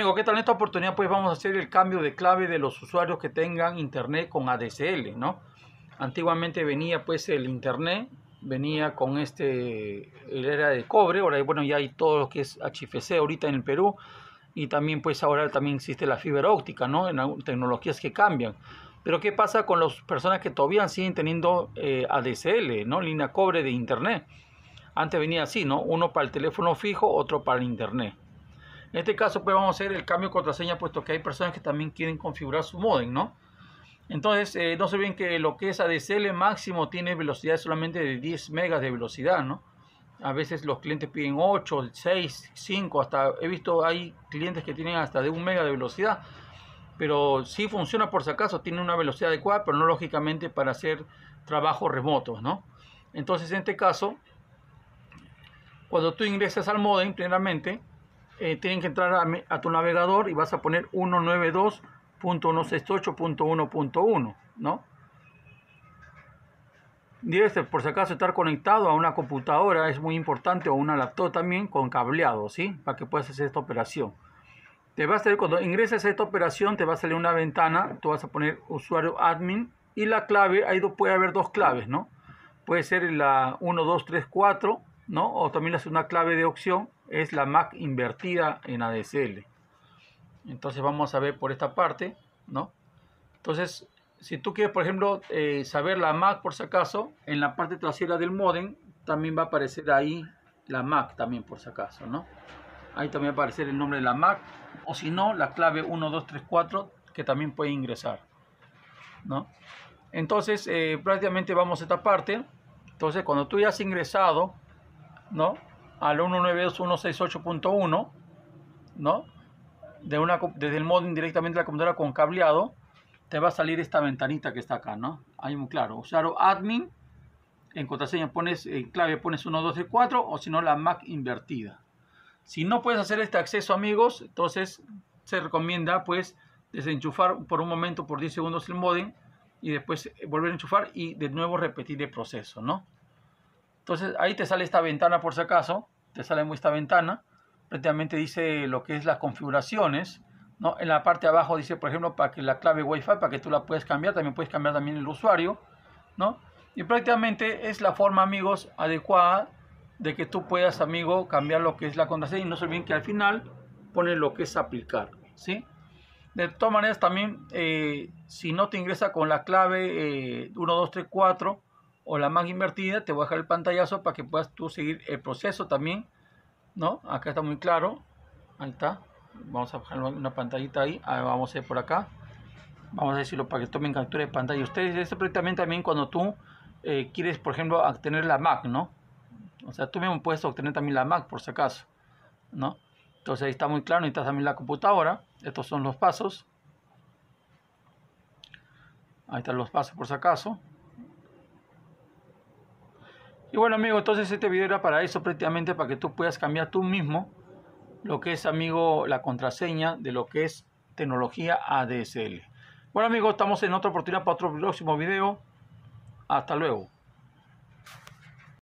amigo ¿qué tal? esta oportunidad pues vamos a hacer el cambio de clave de los usuarios que tengan internet con adcl ¿no? Antiguamente venía pues el internet, venía con este, era de cobre, ahora bueno ya hay todo lo que es HFC ahorita en el Perú y también pues ahora también existe la fibra óptica, ¿no? En tecnologías que cambian. Pero ¿qué pasa con las personas que todavía siguen teniendo eh, adcl ¿no? Línea cobre de internet. Antes venía así, ¿no? Uno para el teléfono fijo, otro para el internet. En este caso, pues vamos a hacer el cambio de contraseña, puesto que hay personas que también quieren configurar su modem, ¿no? Entonces, eh, no se ven que lo que es ADSL máximo tiene velocidad solamente de 10 megas de velocidad, ¿no? A veces los clientes piden 8, 6, 5, hasta he visto hay clientes que tienen hasta de 1 mega de velocidad, pero sí funciona por si acaso, tiene una velocidad adecuada, pero no lógicamente para hacer trabajos remotos, ¿no? Entonces, en este caso, cuando tú ingresas al modem, primeramente, eh, tienen que entrar a, tu navegador y vas a poner 192.168.1.1, ¿no? Debes, por si acaso, estar conectado a una computadora, es muy importante, o una laptop también, con cableado, ¿sí? Para que puedas hacer esta operación. Te va a salir, cuando ingreses a esta operación, te va a salir una ventana, tú vas a poner usuario admin y la clave, ahí puede haber dos claves, ¿no? Puede ser la 1234 ¿no? O también es una clave de opción es la MAC invertida en ADSL. Entonces vamos a ver por esta parte, ¿no? Entonces, si tú quieres, por ejemplo, eh, saber la MAC por si acaso, en la parte trasera del modem también va a aparecer ahí la MAC también por si acaso, ¿no? Ahí también va a aparecer el nombre de la MAC o si no, la clave 1234 que también puede ingresar, ¿no? Entonces, eh, prácticamente vamos a esta parte. Entonces, cuando tú ya has ingresado ¿no? al 192.168.1 ¿no? De una, desde el modem directamente a la computadora con cableado, te va a salir esta ventanita que está acá, ¿no? Ahí muy claro. Usar o admin, en contraseña pones, en clave pones 124 o si no, la Mac invertida. Si no puedes hacer este acceso, amigos, entonces se recomienda, pues, desenchufar por un momento, por 10 segundos el modem, y después eh, volver a enchufar y de nuevo repetir el proceso, ¿no? Entonces ahí te sale esta ventana por si acaso, te sale esta ventana, prácticamente dice lo que es las configuraciones, ¿no? En la parte de abajo dice, por ejemplo, para que la clave Wi-Fi, para que tú la puedas cambiar, también puedes cambiar también el usuario, ¿no? Y prácticamente es la forma, amigos, adecuada de que tú puedas, amigo, cambiar lo que es la contraseña y no se olviden que al final pone lo que es aplicar, ¿sí? De todas maneras, también, eh, si no te ingresa con la clave eh, 1234, o la Mac invertida, te voy a dejar el pantallazo para que puedas tú seguir el proceso también, ¿no? Acá está muy claro, ahí está, vamos a bajar una pantallita ahí, ah, vamos a ir por acá, vamos a decirlo para que tomen captura de pantalla. Ustedes, esto perfectamente también cuando tú eh, quieres, por ejemplo, obtener la Mac, ¿no? O sea, tú mismo puedes obtener también la Mac, por si acaso, ¿no? Entonces ahí está muy claro, necesitas también la computadora, estos son los pasos. Ahí están los pasos por si acaso bueno amigo, entonces este video era para eso prácticamente, para que tú puedas cambiar tú mismo lo que es amigo, la contraseña de lo que es tecnología ADSL. Bueno amigos, estamos en otra oportunidad para otro próximo video. Hasta luego.